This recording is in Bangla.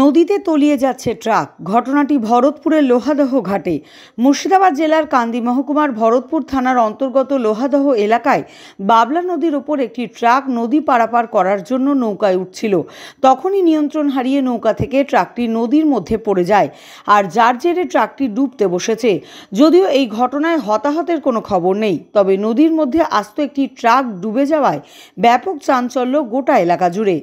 নদীতে তলিয়ে যাচ্ছে ট্রাক ঘটনাটি ভরতপুরের লোহাদহ ঘাটে মুর্শিদাবাদ জেলার কান্দি মহকুমার ভরতপুর থানার অন্তর্গত লোহাদহ এলাকায় বাবলা নদীর ওপর একটি ট্রাক নদী পারাপার করার জন্য নৌকায় উঠছিল তখনই নিয়ন্ত্রণ হারিয়ে নৌকা থেকে ট্রাকটি নদীর মধ্যে পড়ে যায় আর যার জেরে ট্রাকটি ডুবতে বসেছে যদিও এই ঘটনায় হতাহতের কোনো খবর নেই তবে নদীর মধ্যে আস্ত একটি ট্রাক ডুবে যাওয়ায় ব্যাপক চাঞ্চল্য গোটা এলাকা জুড়ে